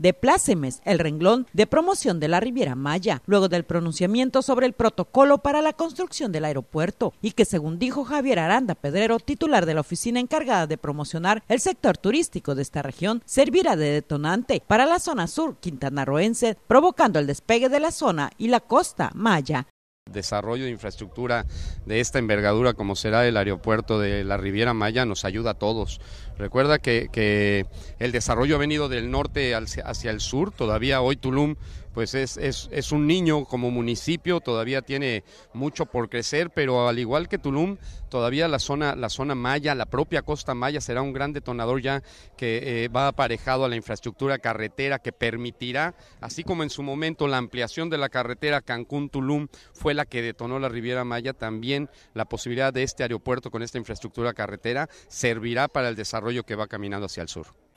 de plácemes, el renglón de promoción de la Riviera Maya, luego del pronunciamiento sobre el protocolo para la construcción del aeropuerto y que según dijo Javier Aranda Pedrero, titular de la oficina encargada de promocionar el sector turístico de esta región, servirá de detonante para la zona sur quintanarroense, provocando el despegue de la zona y la costa maya desarrollo de infraestructura de esta envergadura como será el aeropuerto de la Riviera Maya nos ayuda a todos. Recuerda que, que el desarrollo ha venido del norte hacia el sur, todavía hoy Tulum pues es, es, es, un niño como municipio, todavía tiene mucho por crecer, pero al igual que Tulum, todavía la zona, la zona maya, la propia costa maya será un gran detonador ya que eh, va aparejado a la infraestructura carretera que permitirá, así como en su momento la ampliación de la carretera Cancún-Tulum fue la que detonó la Riviera Maya, también la posibilidad de este aeropuerto con esta infraestructura carretera servirá para el desarrollo que va caminando hacia el sur.